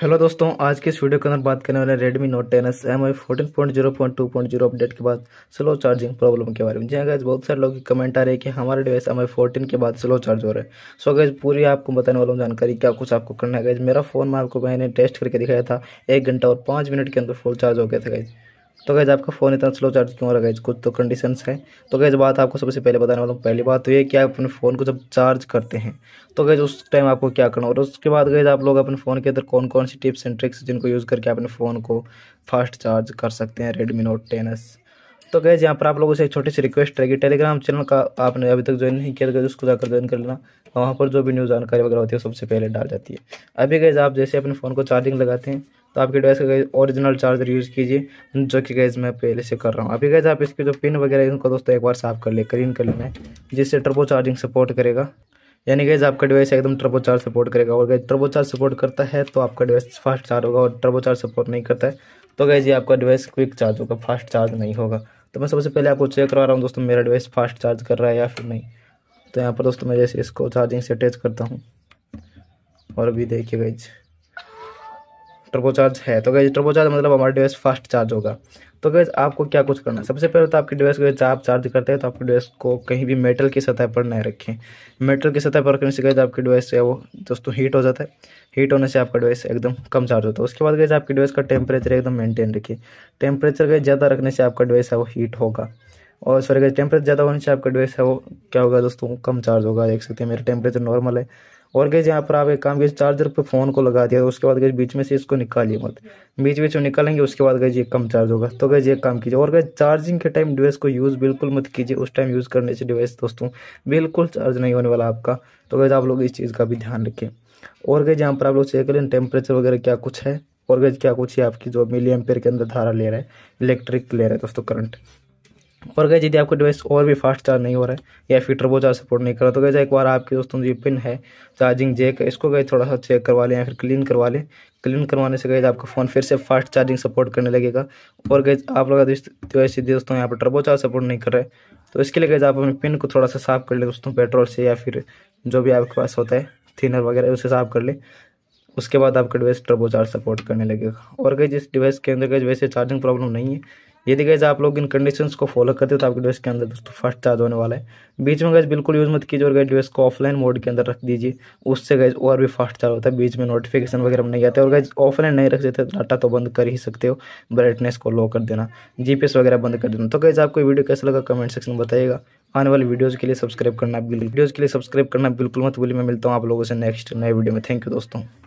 hello दोस्तों आज के इस वीडियो के अंदर बात करने वाले Redmi note ten S M I fourteen point zero point two point zero update के बाद स्लो चार्जिंग प्रॉब्लम के बारे में जी अगर हाँ बहुत सारे लोग की कमेंट आ रहे हैं कि हमारे डिवाइस एम आई फोर्टीन के बाद स्लो चार्ज हो रहा है सो अगर पूरी आपको बताने वाला हूँ जानकारी क्या कुछ आपको करना है मेरा फ़ोन मैं आपको मैंने टेस्ट करके दिखाया था एक घंटा और पाँच मिनट के अंदर फुल चार्ज हो गया था गैज तो गैज़ आपका फ़ोन इतना स्लो चार्ज क्यों हो रहा है कुछ तो कंडीशंस है तो गैज़ बात आपको सबसे पहले बताने वाला हूँ पहली बात तो ये कि आप अपने फ़ोन को जब चार्ज करते हैं तो गैज़ उस टाइम आपको क्या करना और उसके बाद गैज़ आप लोग अपने फ़ोन के अंदर कौन कौन सी टिप्स एंड ट्रिक्स जिनको यूज़ करके अपने फ़ोन को फास्ट चार्ज कर सकते हैं रेडमी नोट टेन तो गैज़ यहाँ पर आप लोगों से एक छोटी सी रिक्वेस्ट रहेगी टेलीग्राम चैनल का आपने अभी तक ज्वाइन नहीं किया तो उसको जाकर ज्वाइन कर लेना वहाँ पर जो भी न्यूज़ जानकारी वगैरह होती है सबसे पहले डाल जाती है अभी गैज़ आप जैसे अपने फ़ोन को चार्जिंग लगाते हैं तो आपकी डिवाइस का ओरिजिनल चार्जर यूज़ कीजिए जो कि गैस मैं पहले से कर रहा हूँ अभी गैस आप इसके जो पिन वगैरह इनको दोस्तों एक बार साफ कर ले क्लीन कर लेना है जिससे ट्रबो चार्जिंग सपोर्ट करेगा यानी गैस आपका डिवाइस एकदम ट्रबो चार्ज सपोर्ट करेगा और गैस ट्रबो चार्ज सपोर्ट करता है तो आपका डिवाइस फास्ट चार्ज होगा और ट्रबो चार्ज सपोर्ट नहीं करता है तो गैस ये आपका डिवाइस क्विक चार्ज होगा फास्ट चार्ज नहीं होगा तो मैं सबसे पहले आपको चेक करवा रहा हूँ दोस्तों मेरा डिवाइस फास्ट चार्ज कर रहा है या फिर नहीं तो यहाँ पर दोस्तों मैं जैसे इसको चार्जिंग से अटैच करता हूँ और अभी देखिए गैज टर्बो चार्ज है तो गैस टर्बो चार्ज मतलब हमारा डिवाइस फास्ट चार्ज होगा तो गैस आपको क्या कुछ करना है सबसे पहले तो आपकी डिवाइस को जब आप चार्ज करते हैं तो आपकी डिवाइस को कहीं भी मेटल की सतह पर नहीं रखें मेटल की सतह पर रखने से गैस आपकी डिवाइस से है वो दोस्तों हीट हो जाता है हीट होने से आपका डिवाइस एकदम कम चार्ज होता है उसके बाद गैस आपकी डिवाइस का टेम्परेचर एकदम मेनटेन रखिए टेम्परेचर गैस ज़्यादा रखने से आपका डिवाइस है वो हीट होगा और सॉरी अगर टेम्परेचर ज़्यादा होने से आपका डिवाइस है वो क्या होगा दोस्तों कम चार्ज होगा देख सकते हैं मेरा टेम्परेचर नॉर्मल है और गए यहाँ पर आप एक काम कीजिए चार्जर पे फ़ोन को लगा दिया उसके बाद गए बीच में से इसको निकालिए मत बीच बीच में निकालेंगे उसके बाद गए कम चार्ज होगा तो गए एक काम कीजिए और गए चार्जिंग के टाइम डिवाइस को यूज़ बिल्कुल मत कीजिए उस टाइम यूज़ करने से डिवाइस दोस्तों बिल्कुल चार्ज नहीं होने वाला आपका तो गए आप लोग इस चीज़ का भी ध्यान रखें और गए यहाँ पर आप लोग चेक करें टेम्परेचर वगैरह क्या कुछ है और गए क्या कुछ है आपकी जो मिली एम्पेयर के अंदर धारा ले रहा है इलेक्ट्रिक ले रहा है दोस्तों करंट और गए यदि आपका डिवाइस और भी फास्ट चार्ज नहीं हो रहा है या फिर ट्रबो चार्ज सपोर्ट नहीं कर रहा तो गए एक बार आपके दोस्तों जो पिन है चार्जिंग जेक इसको गए थोड़ा सा चेक करवा लें या फिर क्लीन करवा लें क्लीन करवाने से गए आपका फ़ोन फिर से फास्ट चार्जिंग सपोर्ट करने लगेगा और गए आप लोग डिवाइस सीधे दोस्तों यहाँ पर ट्रबो चार्ज सपोर्ट नहीं कर रहे तो इसके लिए गए आप अपने पिन को थोड़ा सा साफ़ कर लें दोस्तों पेट्रोल से या फिर जो भी आपके पास होता है थिनर वगैरह उसे साफ़ कर लें उसके बाद आपका डिवाइस ट्रबो चार्ज सपोर्ट करने लगेगा और गए जिस डिवाइस के अंदर गए वैसे चार्जिंग प्रॉब्लम नहीं है यदि गैज आप लोग इन कंडीशंस को फॉलो करते हो तो आपके डिवाइस के अंदर दोस्तों फास्ट चार्ज होने वाला है बीच में गैज बिल्कुल यूज़ मत कीजिए और गैस डिवाइस को ऑफलाइन मोड के अंदर रख दीजिए उससे गैज और भी फास्ट चार्ज होता है बीच में नोटिफिकेशन वगैरह नहीं आते और गैज ऑफलाइन नहीं रख देते डाटा तो बंद कर ही सकते हो ब्राइटनेस को लो कर देना जी वगैरह बंद कर देना तो गैज आपको वीडियो कैसा लगा कमेंट सेक्शन में बताइएगा आने वाली वीडियोज़ के लिए सब्सक्राइब करना वीडियोज़ के लिए सब्सक्राइब करना बिल्कुल मत बोली मैं मिलता हूँ आप लोगों से नेक्स्ट नए वीडियो में थैंक यू दोस्तों